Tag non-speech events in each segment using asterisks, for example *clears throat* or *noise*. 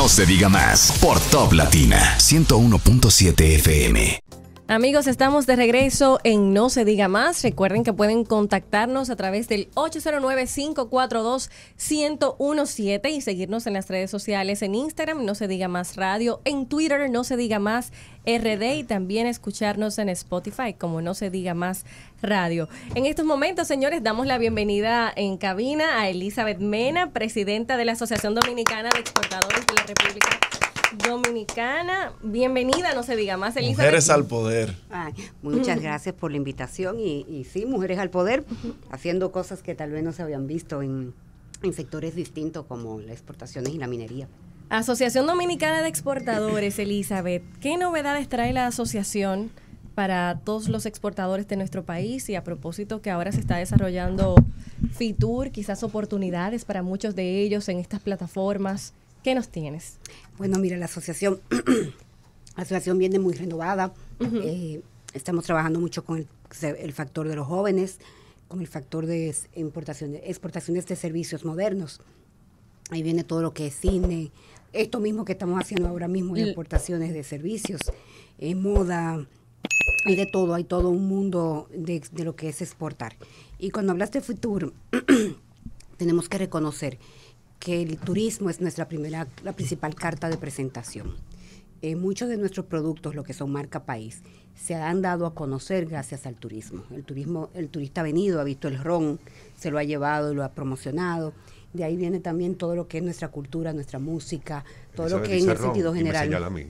No se diga más por Top Latina 101.7 FM. Amigos, estamos de regreso en No se diga más. Recuerden que pueden contactarnos a través del 809-542-1017 y seguirnos en las redes sociales, en Instagram, No se diga más radio, en Twitter, No se diga más RD y también escucharnos en Spotify, como No se diga más radio. En estos momentos, señores, damos la bienvenida en cabina a Elizabeth Mena, presidenta de la Asociación Dominicana de Exportadores de la República dominicana. Bienvenida, no se diga más, Elizabeth. Mujeres al poder. muchas gracias por la invitación y, y sí, mujeres al poder, haciendo cosas que tal vez no se habían visto en, en sectores distintos como las exportaciones y la minería. Asociación Dominicana de Exportadores, Elizabeth, ¿qué novedades trae la asociación para todos los exportadores de nuestro país? Y a propósito que ahora se está desarrollando FITUR, quizás oportunidades para muchos de ellos en estas plataformas. ¿Qué nos tienes? Bueno, mira, la asociación, *clears throat* asociación viene muy renovada. Eh, estamos trabajando mucho con el, factor de los jóvenes, con el factor de importaciones, exportaciones de servicios modernos. Ahí viene todo lo que es cine, esto mismo que estamos haciendo ahora mismo, de importaciones de servicios, eh, moda, y de todo, hay todo un mundo de, lo que es exportar. Y cuando hablas de futuro, *clears throat* tenemos que reconocer que el turismo es nuestra primera, la principal carta de presentación. Eh, muchos de nuestros productos, lo que son marca país, se han dado a conocer gracias al turismo. El turismo, el turista ha venido, ha visto el ron, se lo ha llevado, lo ha promocionado. De ahí viene también todo lo que es nuestra cultura, nuestra música, todo lo que en el sentido general. Y, me a mí.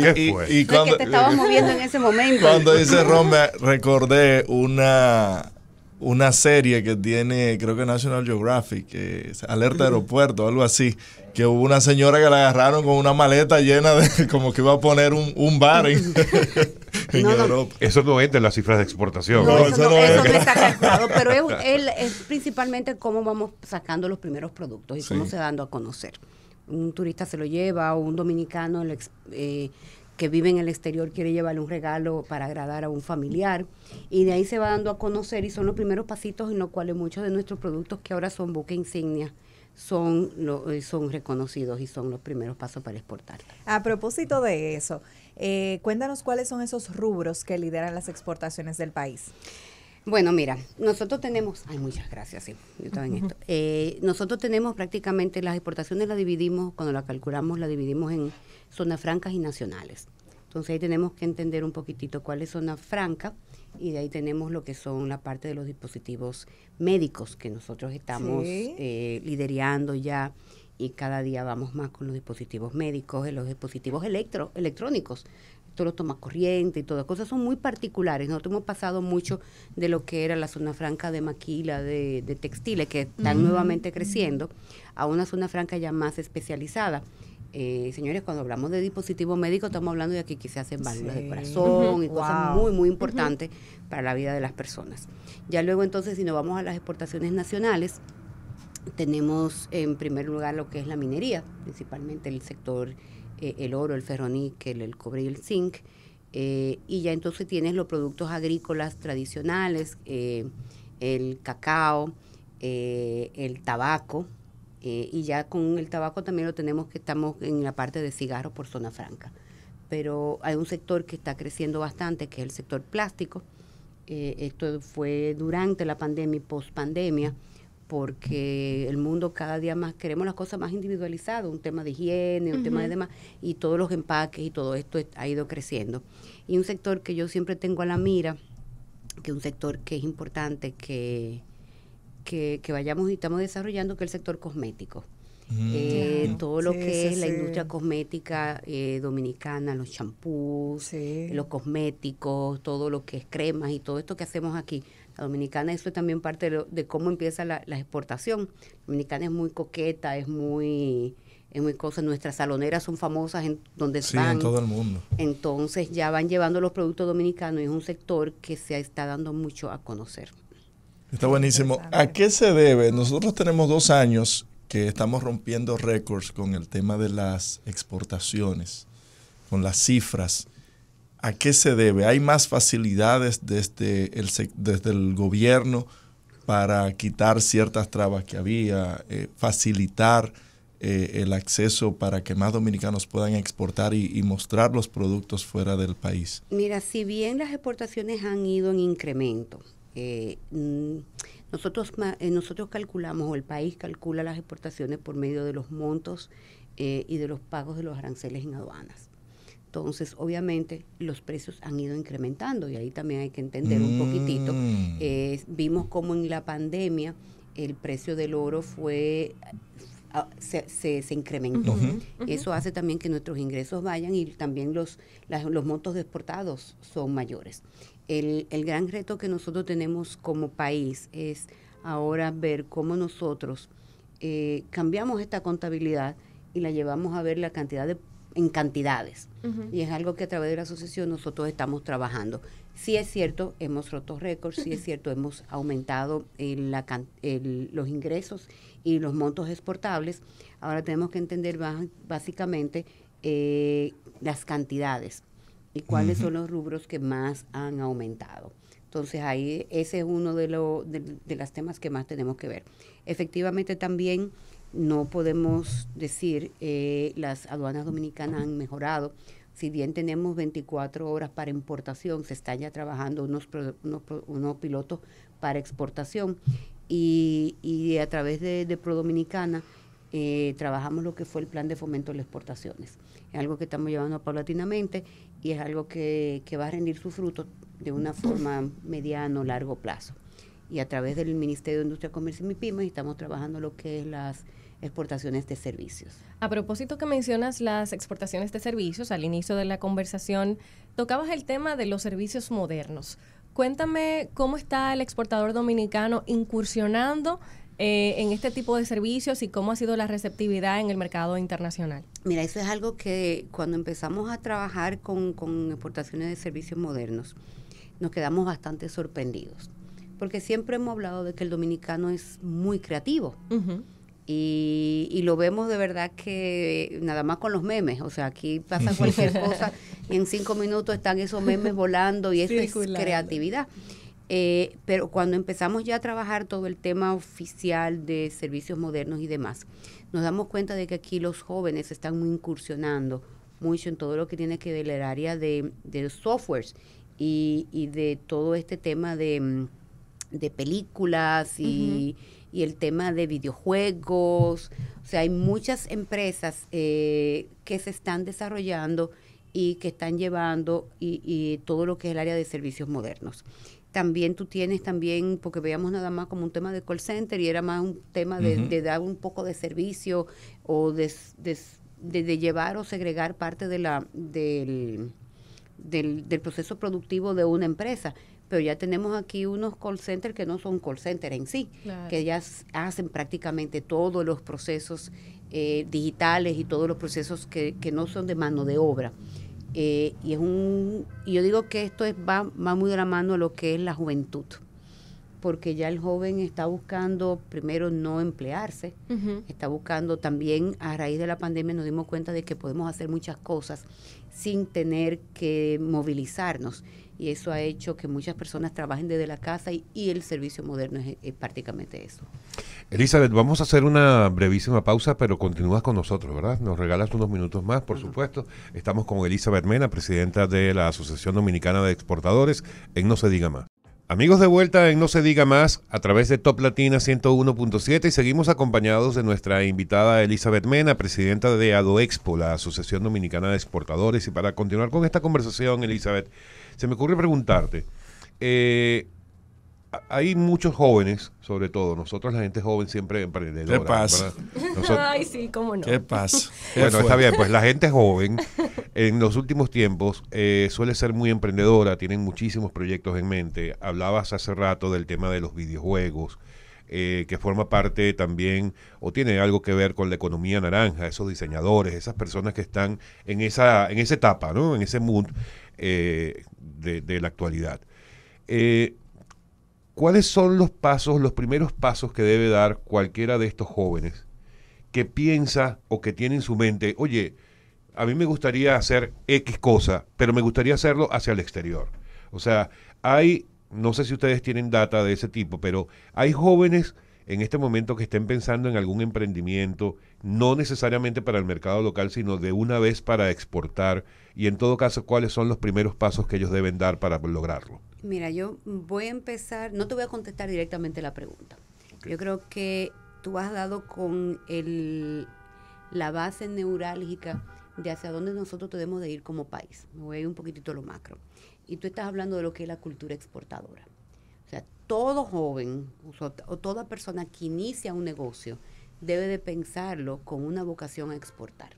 Yo y, y cuando, te estabas moviendo en ese momento. Cuando dice ron, me recordé una una serie que tiene, creo que National Geographic, que Alerta Aeropuerto, algo así, que hubo una señora que la agarraron con una maleta llena de, *laughs* como que iba a poner un, bar en, *laughs* Europa. Eso no entra en las cifras de exportación. No, eso, no, está calculado, *laughs* pero es, es, principalmente cómo vamos sacando los primeros productos y cómo se dando a conocer. Un turista se lo lleva o un dominicano le eh, que vive en el exterior quiere llevarle un regalo para agradar a un familiar y de ahí se va dando a conocer y son los primeros pasitos en los cuales muchos de nuestros productos que ahora son buque insignia son, eh, son reconocidos y son los primeros pasos para exportar. A propósito de eso, eh, cuéntanos cuáles son esos rubros que lideran las exportaciones del país. Bueno, mira, nosotros tenemos, ay, muchas gracias, sí, yo estaba esto. *laughs* Eh, nosotros tenemos prácticamente las exportaciones, las dividimos, cuando las calculamos, las dividimos en zonas francas y nacionales. Entonces ahí tenemos que entender un poquitito cuál es zona franca y de ahí tenemos lo que son la parte de los dispositivos médicos que nosotros estamos eh, lidereando ya y cada día vamos más con los dispositivos médicos, y los dispositivos electro, electrónicos. Esto lo toma corriente y todas cosas son muy particulares. Nosotros hemos pasado mucho de lo que era la zona franca de maquila, de, textiles, que están nuevamente creciendo, a una zona franca ya más especializada eh, señores, cuando hablamos de dispositivos médicos, estamos hablando de aquí que se hacen válvulas de corazón y cosas muy, muy importantes para la vida de las personas. Ya luego, entonces, si nos vamos a las exportaciones nacionales, tenemos en primer lugar lo que es la minería, principalmente el sector, eh, el oro, el ferroníquel, el cobre y el zinc. Eh, y ya entonces tienes los productos agrícolas tradicionales, el cacao, el tabaco, eh, y ya con el tabaco también lo tenemos que estamos en la parte de cigarros por zona franca. Pero hay un sector que está creciendo bastante, que es el sector plástico. Eh, esto fue durante la pandemia y post pandemia, porque el mundo cada día más queremos las cosas más individualizadas, un tema de higiene, un tema de demás, y todos los empaques y todo esto ha ido creciendo. Y un sector que yo siempre tengo a la mira, que es un sector que es importante, que, que, vayamos y estamos desarrollando, que es el sector cosmético. Mm, eh, todo lo que es la industria cosmética eh, dominicana, los champús, los cosméticos, todo lo que es cremas y todo esto que hacemos aquí. La dominicana, eso es también parte de, cómo empieza la, exportación. La dominicana es muy coqueta, es muy es muy cosa. Nuestras saloneras son famosas en donde están. en todo el mundo. Entonces ya van llevando los productos dominicanos y es un sector que se está dando mucho a conocer. Está buenísimo. ¿A qué se debe? Nosotros tenemos dos años que estamos rompiendo récords con el tema de las exportaciones, con las cifras. ¿A qué se debe? ¿Hay más facilidades desde el, gobierno para quitar ciertas trabas que había, eh, facilitar eh, el acceso para que más dominicanos puedan exportar y, mostrar los productos fuera del país? Mira, si bien las exportaciones han ido en incremento, eh, mm, nosotros, eh, nosotros calculamos, o el país calcula las exportaciones por medio de los montos eh, y de los pagos de los aranceles en aduanas. Entonces, obviamente, los precios han ido incrementando y ahí también hay que entender un poquitito. Mm. vimos como en la pandemia el precio del oro fue se, se, incrementó. Eso hace también que nuestros ingresos vayan y también los, los montos de exportados son mayores el, gran reto que nosotros tenemos como país es ahora ver cómo nosotros eh, cambiamos esta contabilidad y la llevamos a ver la cantidad en cantidades. Y es algo que a través de la asociación nosotros estamos trabajando. Si es cierto, hemos roto récords, Si es *laughs* cierto, hemos aumentado eh, los ingresos y los montos exportables. Ahora tenemos que entender básicamente eh, las cantidades y cuáles son los rubros que más han aumentado. Entonces ahí ese es uno de, los temas que más tenemos que ver. Efectivamente también no podemos decir eh, las aduanas dominicanas han mejorado. Si bien tenemos 24 horas para importación, se están ya trabajando unos, pilotos para exportación y, a través de, Pro Prodominicana eh, trabajamos lo que fue el plan de fomento de las exportaciones. Es algo que estamos llevando paulatinamente y es algo que, va a rendir su fruto de una forma mediano, largo plazo. Y a través del Ministerio de Industria, Comercio y Mipima estamos trabajando lo que es las exportaciones de servicios. A propósito que mencionas las exportaciones de servicios, al inicio de la conversación tocabas el tema de los servicios modernos. Cuéntame cómo está el exportador dominicano incursionando eh, en este tipo de servicios y cómo ha sido la receptividad en el mercado internacional? Mira, eso es algo que cuando empezamos a trabajar con, con exportaciones de servicios modernos, nos quedamos bastante sorprendidos, porque siempre hemos hablado de que el dominicano es muy creativo. Y, y, lo vemos de verdad que eh, nada más con los memes, o sea, aquí pasa *laughs* cualquier cosa y en cinco minutos están esos memes volando y esa es creatividad. Eh, pero cuando empezamos ya a trabajar todo el tema oficial de servicios modernos y demás, nos damos cuenta de que aquí los jóvenes están incursionando mucho en todo lo que tiene que ver el área de, de softwares y, de todo este tema de, mm, películas y, el tema de videojuegos. O sea, hay muchas empresas eh, que se están desarrollando y que están llevando todo lo que es el área de servicios modernos también tú tienes también, porque veíamos nada más como un tema de call center y era más un tema de, dar un poco de servicio o de, llevar o segregar parte de la, del, del, proceso productivo de una empresa. Pero ya tenemos aquí unos call centers que no son call centers en sí, que ya hacen prácticamente todos los procesos eh, digitales y todos los procesos que no son de mano de obra. Eh, y es un, yo digo que esto es, va, muy de la mano a lo que es la juventud, porque ya el joven está buscando primero no emplearse, está buscando también a raíz de la pandemia nos dimos cuenta de que podemos hacer muchas cosas sin tener que movilizarnos y eso ha hecho que muchas personas trabajen desde la casa y, el servicio moderno es, prácticamente eso. Elizabeth, vamos a hacer una brevísima pausa, pero continúas con nosotros, ¿verdad? Nos regalas unos minutos más, por supuesto. Estamos con Elizabeth Mena, presidenta de la Asociación Dominicana de Exportadores, en No se diga más. Amigos de vuelta en No se diga más a través de Top Latina 101.7 y seguimos acompañados de nuestra invitada Elizabeth Mena, presidenta de ADOEXPO, la Asociación Dominicana de Exportadores. Y para continuar con esta conversación, Elizabeth, se me ocurre preguntarte, eh, hay muchos jóvenes, sobre todo, nosotros la gente joven siempre emprendedora. ¿Qué paz! *laughs* Ay, sí, cómo no. ¿Qué paz! bueno, está bien, pues la gente joven en los últimos tiempos eh, suele ser muy emprendedora, tienen muchísimos proyectos en mente. Hablabas hace rato del tema de los videojuegos, eh, que forma parte también o tiene algo que ver con la economía naranja, esos diseñadores, esas personas que están en esa, en esa etapa, ¿no? En ese mundo. Eh, de, la actualidad. Eh, ¿Cuáles son los pasos, los primeros pasos que debe dar cualquiera de estos jóvenes que piensa o que tiene en su mente, oye, a mí me gustaría hacer X cosa, pero me gustaría hacerlo hacia el exterior? O sea, hay, no sé si ustedes tienen data de ese tipo, pero hay jóvenes en este momento que estén pensando en algún emprendimiento, no necesariamente para el mercado local, sino de una vez para exportar? Y en todo caso, ¿cuáles son los primeros pasos que ellos deben dar para lograrlo? Mira, yo voy a empezar, no te voy a contestar directamente la pregunta. Yo creo que tú has dado con la base neurálgica de hacia dónde nosotros tenemos de ir como país. Me voy a ir un poquitito a lo macro. Y tú estás hablando de lo que es la cultura exportadora. O sea, todo joven o toda persona que inicia un negocio debe de pensarlo con una vocación a exportar.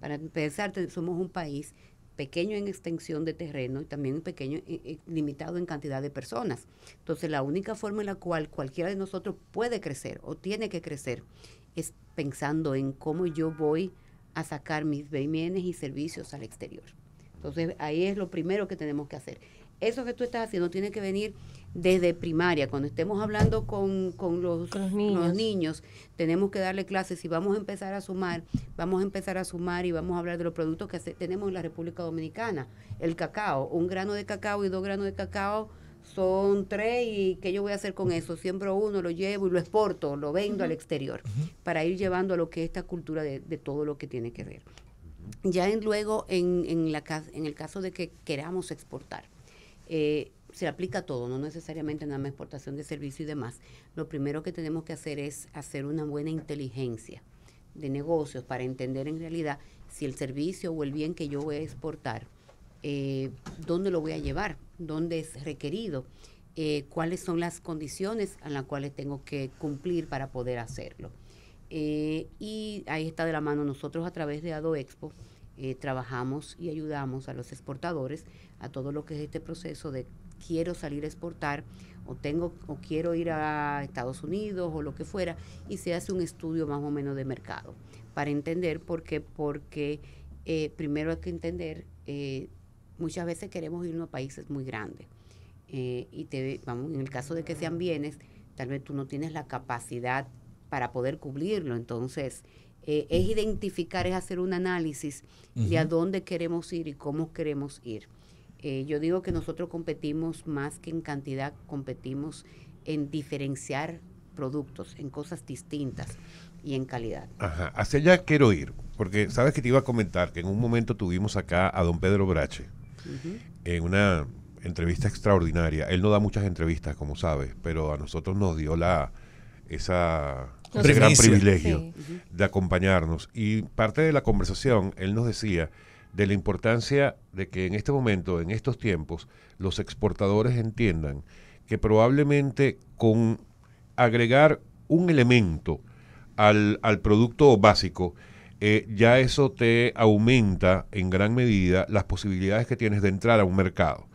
Para pensar, somos un país pequeño en extensión de terreno y también pequeño, y eh, eh, limitado en cantidad de personas. Entonces, la única forma en la cual cualquiera de nosotros puede crecer o tiene que crecer es pensando en cómo yo voy a sacar mis bienes y servicios al exterior. Entonces, ahí es lo primero que tenemos que hacer. Eso que tú estás haciendo tiene que venir desde primaria. Cuando estemos hablando con, los, niños. tenemos que darle clases y vamos a empezar a sumar, vamos a empezar a sumar y vamos a hablar de los productos que tenemos en la República Dominicana. El cacao, un grano de cacao y dos granos de cacao son tres y qué yo voy a hacer con eso. Siembro uno, lo llevo y lo exporto, lo vendo al exterior para ir llevando a lo que es esta cultura de, todo lo que tiene que ver. Ya luego en, en, la, en el caso de que queramos exportar, eh, se aplica a todo, no necesariamente nada más exportación de servicio y demás. Lo primero que tenemos que hacer es hacer una buena inteligencia de negocios para entender en realidad si el servicio o el bien que yo voy a exportar, eh, dónde lo voy a llevar, dónde es requerido, eh, cuáles son las condiciones a las cuales tengo que cumplir para poder hacerlo. Eh, y ahí está de la mano nosotros a través de AdoExpo. trabajamos y ayudamos a los exportadores a todo lo que es este proceso de quiero salir a exportar o tengo o quiero ir a Estados Unidos o lo que fuera y se hace un estudio más o menos de mercado para entender por qué porque eh, primero hay que entender eh, muchas veces queremos irnos a países muy grandes eh, y te vamos en el caso de que sean bienes tal vez tú no tienes la capacidad para poder cubrirlo entonces es identificar es hacer un análisis de a dónde queremos ir y cómo queremos ir eh, yo digo que nosotros competimos más que en cantidad, competimos en diferenciar productos, en cosas distintas y en calidad. Ajá, hacia allá quiero ir, porque sabes que te iba a comentar que en un momento tuvimos acá a don Pedro Brache en una entrevista extraordinaria. Él no da muchas entrevistas, como sabes, pero a nosotros nos dio la esa ese gran privilegio de acompañarnos. Y parte de la conversación, él nos decía de la importancia de que en este momento, en estos tiempos, los exportadores entiendan que probablemente con agregar un elemento al, producto básico, eh, ya eso te aumenta en gran medida las posibilidades que tienes de entrar a un mercado,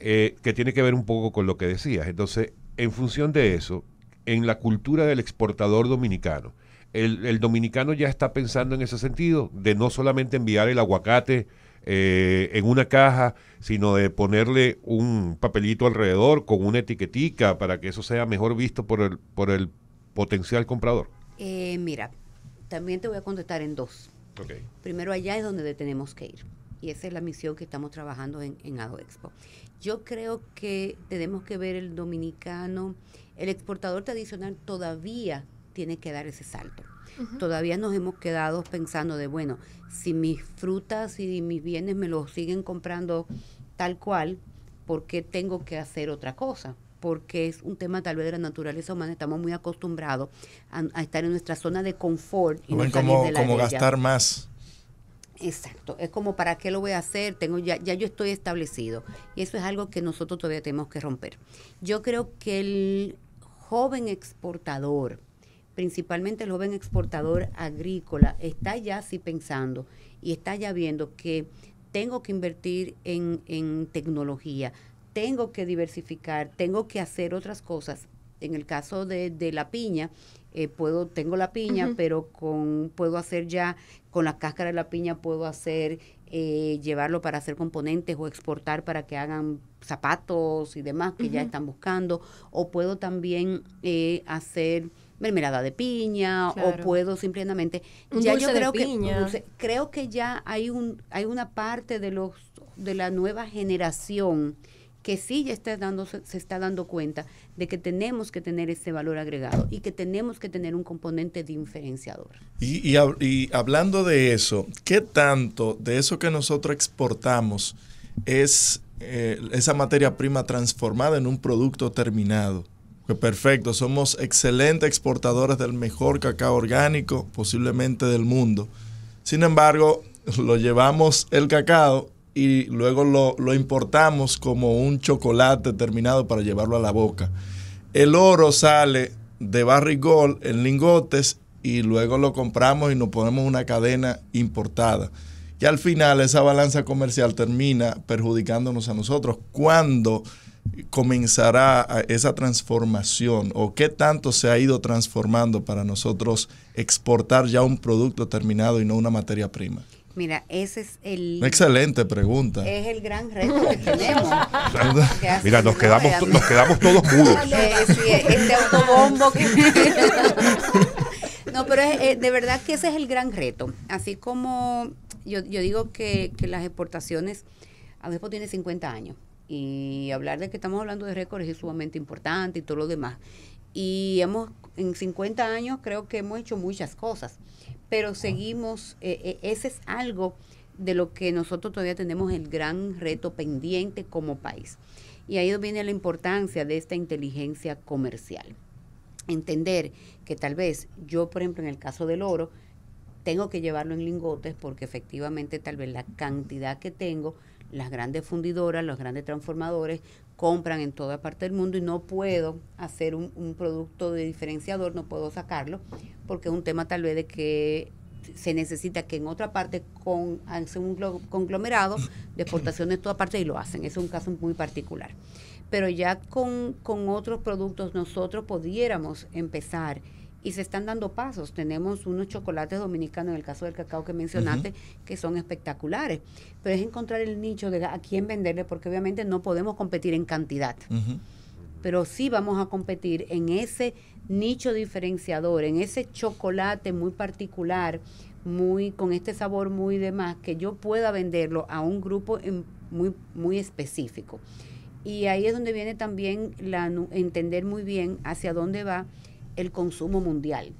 eh, que tiene que ver un poco con lo que decías. Entonces, en función de eso, en la cultura del exportador dominicano, el, dominicano ya está pensando en ese sentido, de no solamente enviar el aguacate eh, en una caja, sino de ponerle un papelito alrededor con una etiquetica para que eso sea mejor visto por el, por el potencial comprador? Eh, mira, también te voy a contestar en dos. Primero allá es donde tenemos que ir. Y esa es la misión que estamos trabajando en, en AdoExpo. Yo creo que tenemos que ver el dominicano, el exportador tradicional todavía tiene que dar ese salto. Todavía nos hemos quedado pensando de, bueno, si mis frutas y mis bienes me los siguen comprando tal cual, ¿por qué tengo que hacer otra cosa? Porque es un tema tal vez de la naturaleza humana, estamos muy acostumbrados a, estar en nuestra zona de confort. Y como, de como gastar más. Exacto, es como para qué lo voy a hacer, tengo ya, ya yo estoy establecido. Y eso es algo que nosotros todavía tenemos que romper. Yo creo que el joven exportador principalmente el joven exportador agrícola, está ya así pensando y está ya viendo que tengo que invertir en, tecnología, tengo que diversificar, tengo que hacer otras cosas. En el caso de, la piña, eh, puedo tengo la piña, pero con puedo hacer ya con la cáscara de la piña puedo hacer eh, llevarlo para hacer componentes o exportar para que hagan zapatos y demás que ya están buscando, o puedo también eh, hacer mermelada de piña o puedo simplemente ya yo creo que creo que ya hay un hay una parte de los de la nueva generación que sí ya está se, está dando cuenta de que tenemos que tener ese valor agregado y que tenemos que tener un componente diferenciador. Y, hablando de eso, ¿qué tanto de eso que nosotros exportamos es eh, esa materia prima transformada en un producto terminado? Pues perfecto, somos excelentes exportadores del mejor cacao orgánico posiblemente del mundo. Sin embargo, lo llevamos el cacao y luego lo, importamos como un chocolate terminado para llevarlo a la boca. El oro sale de barrigol en lingotes y luego lo compramos y nos ponemos una cadena importada. Y al final esa balanza comercial termina perjudicándonos a nosotros cuando comenzará esa transformación o qué tanto se ha ido transformando para nosotros exportar ya un producto terminado y no una materia prima? Mira, ese es el... Excelente pregunta. Es el gran reto que tenemos. *laughs* Mira, nos quedamos, nos quedamos todos mudos. *laughs* Eh, este autobombo que... *laughs* No, pero eh, de verdad que ese es el gran reto. Así como yo, yo digo que, que las exportaciones, a veces tiene 50 años y hablar de que estamos hablando de récords es sumamente importante y todo lo demás. Y hemos, en 50 años creo que hemos hecho muchas cosas, pero seguimos, eh, eh, ese es algo de lo que nosotros todavía tenemos el gran reto pendiente como país. Y ahí viene la importancia de esta inteligencia comercial. Entender que tal vez yo, por ejemplo, en el caso del oro, tengo que llevarlo en lingotes porque efectivamente tal vez la cantidad que tengo las grandes fundidoras, los grandes transformadores compran en toda parte del mundo y no puedo hacer un, producto de diferenciador, no puedo sacarlo, porque es un tema tal vez de que se necesita que en otra parte con, un conglomerado de exportaciones de toda parte y lo hacen. Es un caso muy particular. Pero ya con, con otros productos nosotros pudiéramos empezar y se están dando pasos. Tenemos unos chocolates dominicanos, en el caso del cacao que mencionaste, que son espectaculares. Pero es encontrar el nicho de a quién venderle, porque obviamente no podemos competir en cantidad. Pero sí vamos a competir en ese nicho diferenciador, en ese chocolate muy particular, muy con este sabor muy demás, que yo pueda venderlo a un grupo muy, muy específico. Y ahí es donde viene también la, entender muy bien hacia dónde va el consumo mundial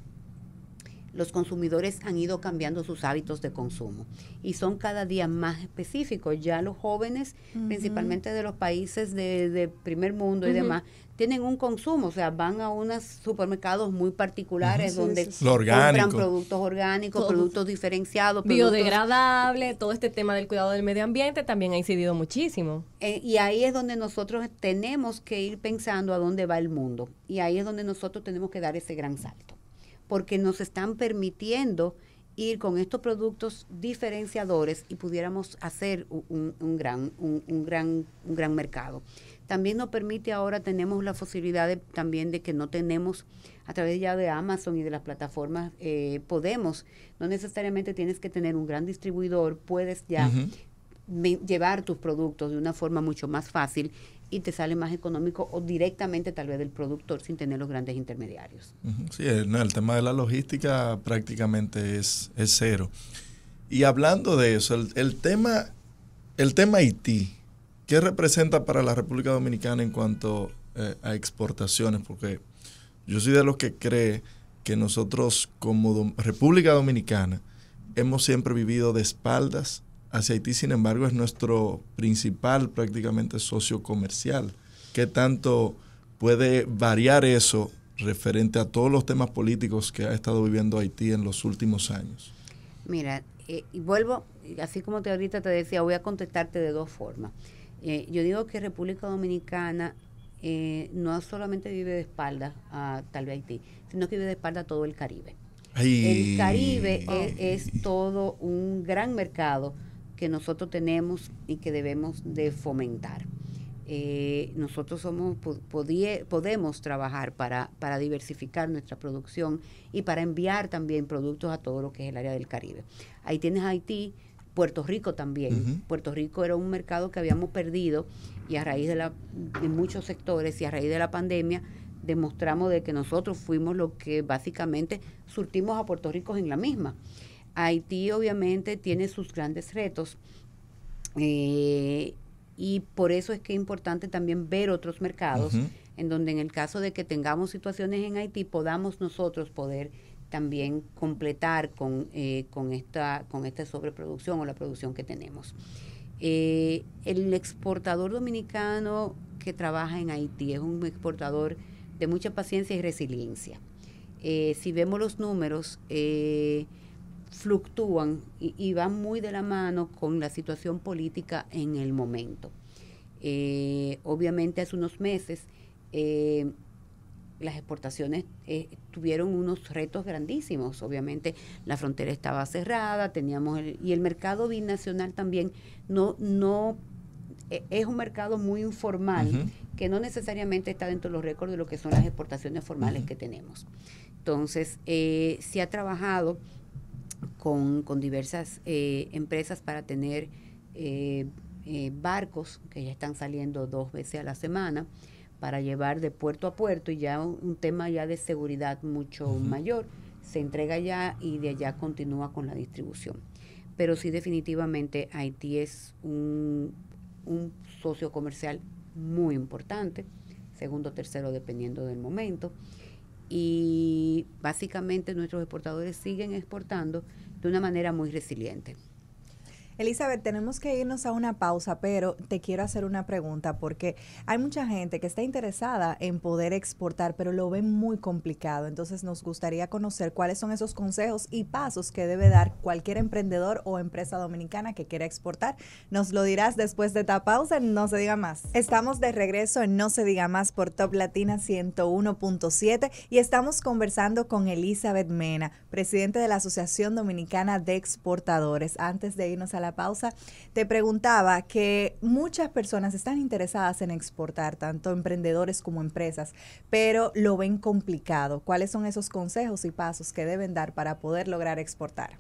los consumidores han ido cambiando sus hábitos de consumo y son cada día más específicos. Ya los jóvenes, principalmente de los países de, primer mundo y demás, tienen un consumo, o sea, van a unos supermercados muy particulares donde compran productos orgánicos, productos diferenciados, biodegradables, todo este tema del cuidado del medio ambiente también ha incidido muchísimo. Eh, y ahí es donde nosotros tenemos que ir pensando a dónde va el mundo y ahí es donde nosotros tenemos que dar ese gran salto porque nos están permitiendo ir con estos productos diferenciadores y pudiéramos hacer un, gran, un, gran, un gran mercado. También nos permite ahora, tenemos la posibilidad de, también de que no tenemos, a través ya de Amazon y de las plataformas, eh, podemos, no necesariamente tienes que tener un gran distribuidor, puedes ya llevar tus productos de una forma mucho más fácil y te sale más económico o directamente tal vez del productor sin tener los grandes intermediarios. Sí, el tema de la logística prácticamente es, cero. Y hablando de eso, el, tema, el tema Haití, ¿qué representa para la República Dominicana en cuanto eh, a exportaciones? Porque yo soy de los que cree que nosotros como República Dominicana hemos siempre vivido de espaldas hacia Haití, sin embargo, es nuestro principal prácticamente socio comercial. ¿Qué tanto puede variar eso referente a todos los temas políticos que ha estado viviendo Haití en los últimos años? Mira, eh, y vuelvo, así como te ahorita te decía, voy a contestarte de dos formas. Eh, yo digo que República Dominicana eh, no solamente vive de espalda a tal vez Haití, sino que vive de espalda a todo el Caribe. El Caribe es, todo un gran mercado que nosotros tenemos y que debemos de fomentar. Eh, nosotros somos, podemos trabajar para, para diversificar nuestra producción y para enviar también productos a todo lo que es el área del Caribe. Ahí tienes Haití, Puerto Rico también. Puerto Rico era un mercado que habíamos perdido y a raíz de, la, de muchos sectores y a raíz de la pandemia demostramos de que nosotros fuimos lo que básicamente surtimos a Puerto Rico en la misma. Haití obviamente tiene sus grandes retos. Eh, y por eso es que es importante también ver otros mercados, en donde en el caso de que tengamos situaciones en Haití, podamos nosotros poder también completar con, eh, con, esta, con esta sobreproducción o la producción que tenemos. Eh, el exportador dominicano que trabaja en Haití es un exportador de mucha paciencia y resiliencia. si vemos los números, fluctúan y, van muy de la mano con la situación política en el momento. Eh, obviamente hace unos meses eh, las exportaciones eh, tuvieron unos retos grandísimos. Obviamente la frontera estaba cerrada, teníamos y el mercado binacional también no, no e, es un mercado muy informal que no necesariamente está dentro de los récords de lo que son las exportaciones formales que tenemos. Entonces, se ha trabajado con, con diversas eh, empresas para tener eh, eh, barcos que ya están saliendo dos veces a la semana para llevar de puerto a puerto y ya un, tema ya de seguridad mucho mayor se entrega ya y de allá continúa con la distribución. Pero sí definitivamente Haití es un, un socio comercial muy importante, segundo, o tercero, dependiendo del momento y básicamente nuestros exportadores siguen exportando de una manera muy resiliente. Elizabeth, tenemos que irnos a una pausa, pero te quiero hacer una pregunta porque hay mucha gente que está interesada en poder exportar, pero lo ven muy complicado. Entonces nos gustaría conocer cuáles son esos consejos y pasos que debe dar cualquier emprendedor o empresa dominicana que quiera exportar. Nos lo dirás después de esta pausa, no se diga más. Estamos de regreso en No se diga más por Top Latina 101.7 y estamos conversando con Elizabeth Mena, presidente de la Asociación Dominicana de Exportadores. Antes de irnos a la pausa, te preguntaba que muchas personas están interesadas en exportar, tanto emprendedores como empresas, pero lo ven complicado. ¿Cuáles son esos consejos y pasos que deben dar para poder lograr exportar?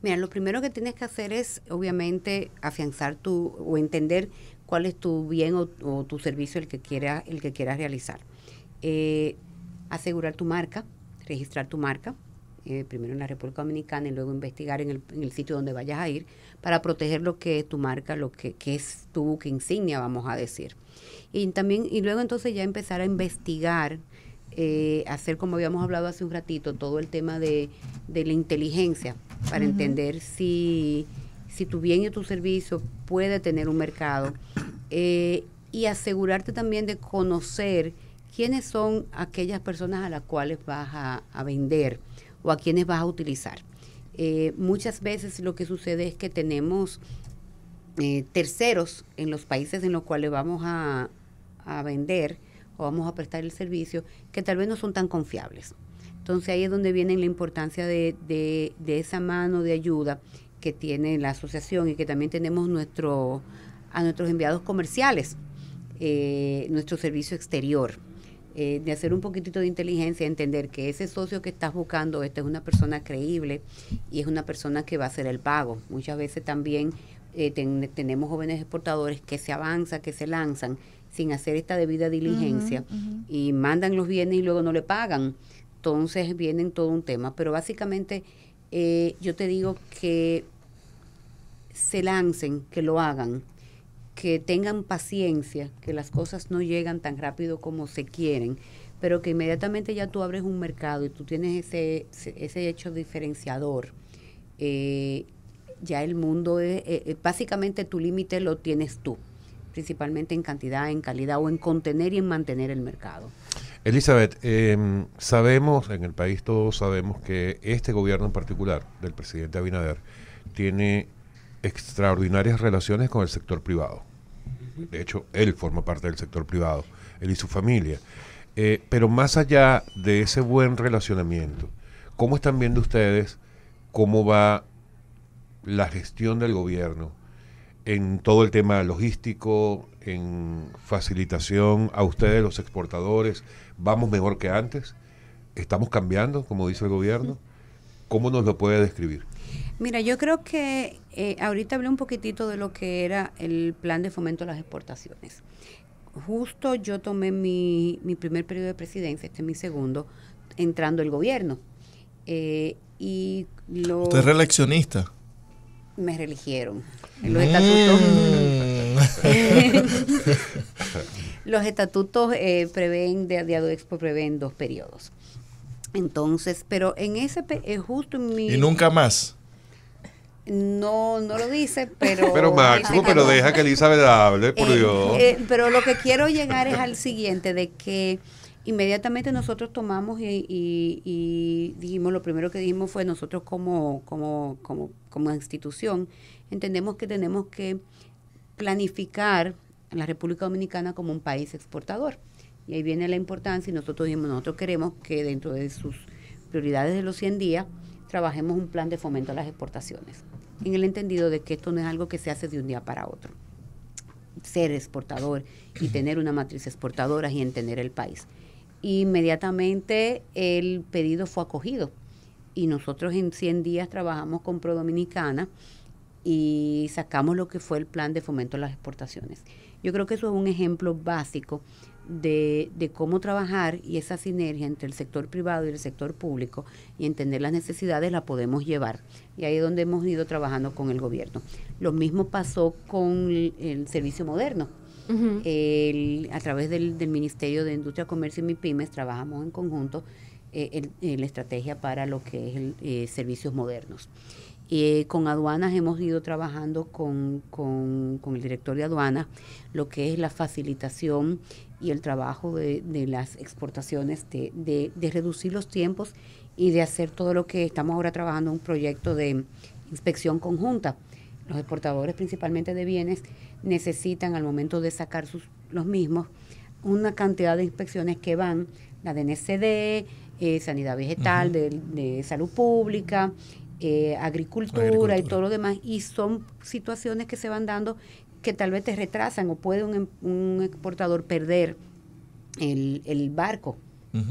Mira, lo primero que tienes que hacer es, obviamente, afianzar tu o entender cuál es tu bien o, tu servicio el que quieras el que quieras realizar. Eh, asegurar tu marca, registrar tu marca, eh, primero en la República Dominicana y luego investigar en el, en el, sitio donde vayas a ir, para proteger lo que es tu marca, lo que, es tu buque insignia, vamos a decir. Y también, y luego entonces ya empezar a investigar, eh, hacer como habíamos hablado hace un ratito, todo el tema de, la inteligencia, para entender si, tu bien y tu servicio puede tener un mercado. Eh, y asegurarte también de conocer quiénes son aquellas personas a las cuales vas a, a vender o a quienes vas a utilizar. Eh, muchas veces lo que sucede es que tenemos eh, terceros en los países en los cuales vamos a, vender o vamos a prestar el servicio que tal vez no son tan confiables. Entonces ahí es donde viene la importancia de, esa mano de ayuda que tiene la asociación y que también tenemos nuestro, a nuestros enviados comerciales, eh, nuestro servicio exterior. Eh, de hacer un poquitito de inteligencia, entender que ese socio que estás buscando, esta es una persona creíble y es una persona que va a hacer el pago. Muchas veces también eh, tenemos jóvenes exportadores que se avanzan, que se lanzan sin hacer esta debida diligencia y mandan los bienes y luego no le pagan. Entonces viene todo un tema. Pero básicamente eh, yo te digo que se lancen, que lo hagan que tengan paciencia, que las cosas no llegan tan rápido como se quieren, pero que inmediatamente ya tú abres un mercado y tú tienes ese, ese hecho diferenciador. Eh, ya el mundo es, eh, eh, básicamente tu límite lo tienes tú, principalmente en cantidad, en calidad o en contener y en mantener el mercado. Elizabeth, em, sabemos, en el país todos sabemos que este gobierno en particular del presidente Abinader tiene extraordinarias relaciones con el sector privado de hecho él forma parte del sector privado, él y su familia. Eh, pero más allá de ese buen relacionamiento, ¿cómo están viendo ustedes cómo va la gestión del gobierno en todo el tema logístico, en facilitación a ustedes los exportadores? ¿Vamos mejor que antes? ¿Estamos cambiando, como dice el gobierno? ¿Cómo nos lo puede describir? Mira, yo creo que eh, ahorita hablé un poquitito de lo que era el plan de fomento de las exportaciones. Justo yo tomé mi, mi primer periodo de presidencia, este es mi segundo, entrando el gobierno. Eh, y lo, ¿Usted es reeleccionista? Me reeligieron. los estatutos, mm. *laughs* los estatutos eh, prevén, de, adiado Expo pues, prevén dos periodos. Entonces, pero en ese, justo mi... Y nunca más. No, no lo dice, pero... *laughs* Pero Máximo, pero deja que Elizabeth hable, por eh, Dios. Eh, pero lo que quiero llegar es al siguiente, de que inmediatamente nosotros tomamos y, y, dijimos, lo primero que dijimos fue nosotros como, como, como, como institución, entendemos que tenemos que planificar la República Dominicana como un país exportador. Y ahí viene la importancia y nosotros dijimos, nosotros queremos que dentro de sus prioridades de los 100 días trabajemos un plan de fomento a las exportaciones en el entendido de que esto no es algo que se hace de un día para otro. Ser exportador y *clears throat* tener una matriz exportadora y entender el país. Inmediatamente el pedido fue acogido y nosotros en 100 días trabajamos con Pro Dominicana y sacamos lo que fue el plan de fomento a las exportaciones. Yo creo que eso es un ejemplo básico de, cómo trabajar y esa sinergia entre el sector privado y el sector público y entender las necesidades la podemos llevar. Y ahí es donde hemos ido trabajando con el gobierno. Lo mismo pasó con el, servicio moderno. a través del, Ministerio de Industria, Comercio y MIPIMES trabajamos en conjunto en eh, eh, la estrategia para lo que es el, eh, servicios modernos. Eh, con aduanas hemos ido trabajando con, el director de aduanas lo que es la facilitación y el trabajo de, las exportaciones, de, reducir los tiempos y de hacer todo lo que estamos ahora trabajando, un proyecto de inspección conjunta. Los exportadores principalmente de bienes necesitan al momento de sacar sus, los mismos una cantidad de inspecciones que van, la dncd eh, Sanidad Vegetal, de salud pública, eh, agricultura, y todo lo demás, y son situaciones que se van dando que tal vez te retrasan o puede un, em, exportador perder el, barco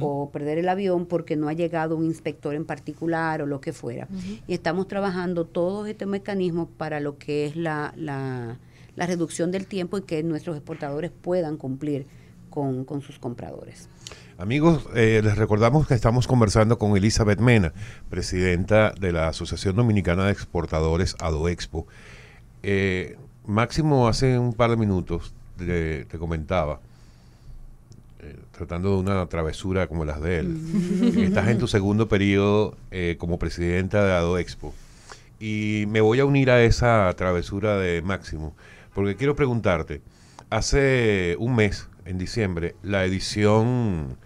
o perder el avión porque no ha llegado un inspector en particular o lo que fuera. Y estamos trabajando todos estos mecanismos para lo que es la, la reducción del tiempo y que nuestros exportadores puedan cumplir con, sus compradores. Amigos, eh, les recordamos que estamos conversando con Elizabeth Mena, presidenta de la Asociación Dominicana de Exportadores ADOEXPO. Eh, Máximo, hace un par de minutos te, comentaba, eh, tratando de una travesura como las de él, mm. estás en tu segundo periodo como presidenta de ADOEXPO. Y me voy a unir a esa travesura de Máximo, porque quiero preguntarte, hace un mes en diciembre, la edición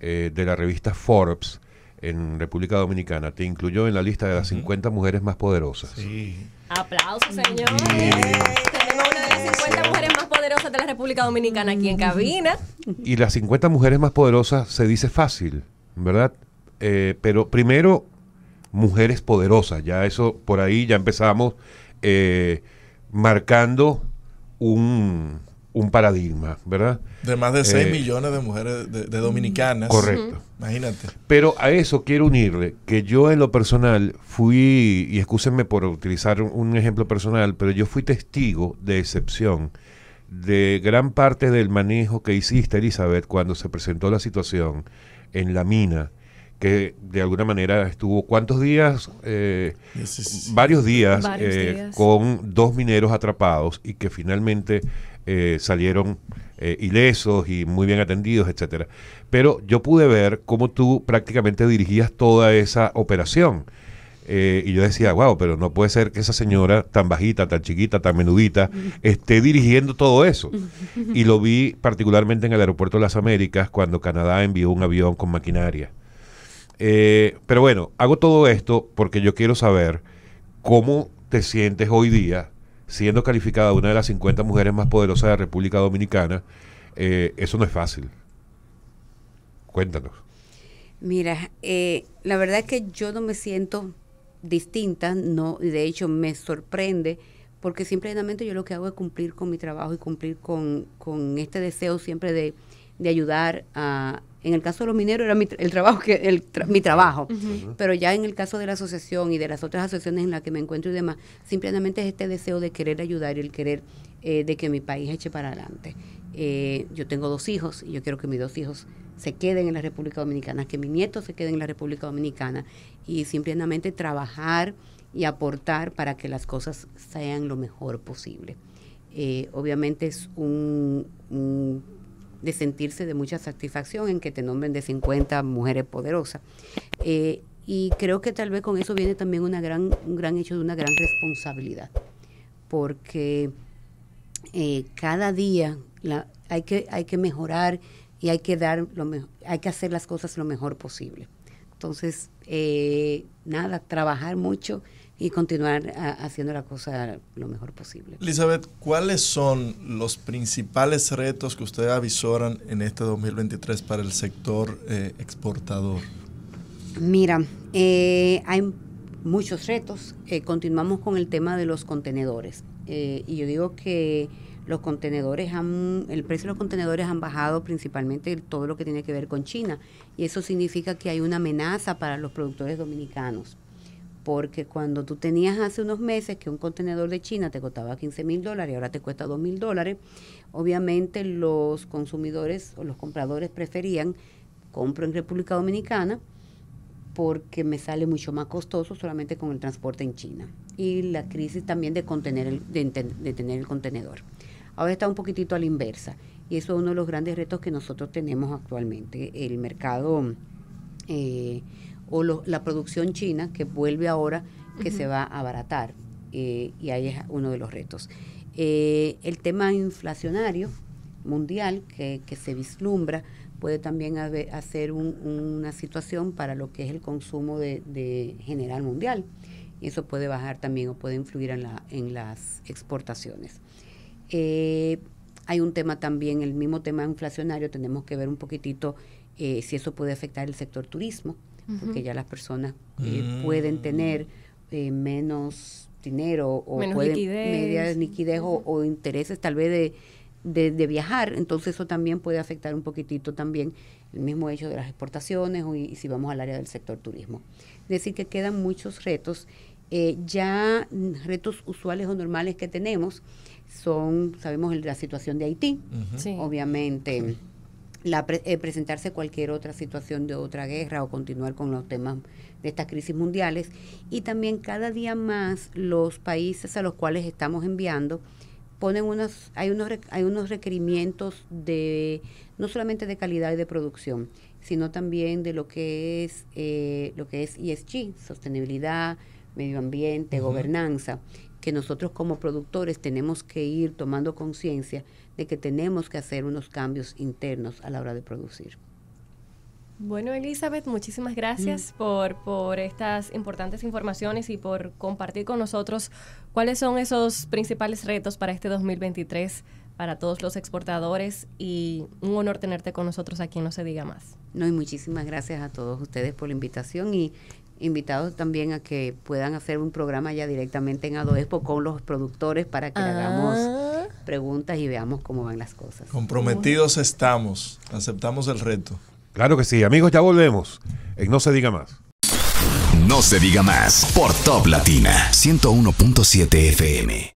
eh, de la revista Forbes en República Dominicana te incluyó en la lista de las 50 mujeres más poderosas. Sí. Aplausos, señores. Tenemos una de las 50 mujeres más poderosas de la República Dominicana aquí en cabina. Y las 50 mujeres más poderosas se dice fácil, ¿verdad? Eh, pero primero, mujeres poderosas. Ya eso, por ahí ya empezamos eh, marcando un, un paradigma, ¿verdad? De más de 6 eh, millones de mujeres de, dominicanas. Correcto. Imagínate. Pero a eso quiero unirle que yo en lo personal fui, y excúsenme por utilizar un, ejemplo personal, pero yo fui testigo de excepción de gran parte del manejo que hiciste, Elizabeth, cuando se presentó la situación en la mina, que de alguna manera estuvo cuántos días, eh, varios eh, días. con dos mineros atrapados y que finalmente eh, salieron eh, ilesos y muy bien atendidos, etcétera. Pero yo pude ver cómo tú prácticamente dirigías toda esa operación. Eh, y yo decía, wow, pero no puede ser que esa señora tan bajita, tan chiquita, tan menudita, esté dirigiendo todo eso. Y lo vi particularmente en el aeropuerto de las Américas cuando Canadá envió un avión con maquinaria. pero bueno, hago todo esto porque yo quiero saber cómo te sientes hoy día siendo calificada una de las 50 mujeres más poderosas de la República Dominicana, eh, eso no es fácil. Cuéntanos. Mira, eh, la verdad es que yo no me siento distinta, no, de hecho me sorprende, porque simplemente yo lo que hago es cumplir con mi trabajo y cumplir con, este deseo siempre de ayudar a, en el caso de los mineros era mi, el trabajo que mi trabajo, pero ya en el caso de la asociación y de las otras asociaciones en las que me encuentro y demás, simplemente es este deseo de querer ayudar y el querer eh, de que mi país eche para adelante. Eh, yo tengo dos hijos y yo quiero que mis dos hijos se queden en la República Dominicana, que mi nieto se quede en la República Dominicana y simplemente trabajar y aportar para que las cosas sean lo mejor posible. Eh, obviamente es un de sentirse de mucha satisfacción en que te nombren de 50 mujeres poderosas. Eh, y creo que tal vez con eso viene también una gran, un gran hecho de una gran responsabilidad, porque eh, cada día hay, que, hay que mejorar y hay que, dar lo hay que hacer las cosas lo mejor posible. Entonces, eh, nada, trabajar mucho y continuar ah, haciendo la cosa lo mejor posible. Elizabeth, ¿cuáles son los principales retos que ustedes avisoran en este 2023 para el sector eh, exportador? Mira, eh, hay muchos retos. continuamos con el tema de los contenedores. y yo digo que los contenedores han, el precio de los contenedores han bajado principalmente todo lo que tiene que ver con China y eso significa que hay una amenaza para los productores dominicanos. Porque cuando tú tenías hace unos meses que un contenedor de China te costaba 15 mil dólares y ahora te cuesta 2 mil dólares, obviamente los consumidores o los compradores preferían compro en República Dominicana porque me sale mucho más costoso solamente con el transporte en China y la crisis también de, contener de, de tener el contenedor. Ahora está un poquitito a la inversa. Y eso es uno de los grandes retos que nosotros tenemos actualmente. El mercado eh, o la producción china que vuelve ahora, que se va a abaratar. Eh, y ahí es uno de los retos. Eh, el tema inflacionario mundial que, se vislumbra puede también hacer una situación para lo que es el consumo de, general mundial. Y eso puede bajar también o puede influir en las exportaciones. Eh, hay un tema también, el mismo tema inflacionario, tenemos que ver un poquitito eh, si eso puede afectar el sector turismo, porque ya las personas eh, mm. pueden tener menos dinero o menos pueden, liquidez, liquidez o, intereses tal vez de, viajar, entonces eso también puede afectar un poquitito también el mismo hecho de las exportaciones o, si vamos al área del sector turismo. Es decir, que quedan muchos retos, ya retos usuales o normales que tenemos, son, sabemos la situación de Haití, obviamente, la eh, presentarse cualquier otra situación de otra guerra o continuar con los temas de estas crisis mundiales y también cada día más los países a los cuales estamos enviando ponen unos hay unos hay unos requerimientos de no solamente de calidad y de producción sino también de lo que es eh, lo que es ESG sostenibilidad medio ambiente gobernanza que nosotros como productores tenemos que ir tomando conciencia de que tenemos que hacer unos cambios internos a la hora de producir. Bueno, Elizabeth, muchísimas gracias mm. por, por estas importantes informaciones y por compartir con nosotros cuáles son esos principales retos para este 2023 para todos los exportadores y un honor tenerte con nosotros aquí No Se Diga Más. No, y muchísimas gracias a todos ustedes por la invitación y invitados también a que puedan hacer un programa ya directamente en Adoespo con los productores para que hagamos ah. preguntas y veamos cómo van las cosas. Comprometidos estamos, aceptamos el reto. Claro que sí, amigos, ya volvemos. En no se diga más. No se diga más por Top Latina 101.7 FM.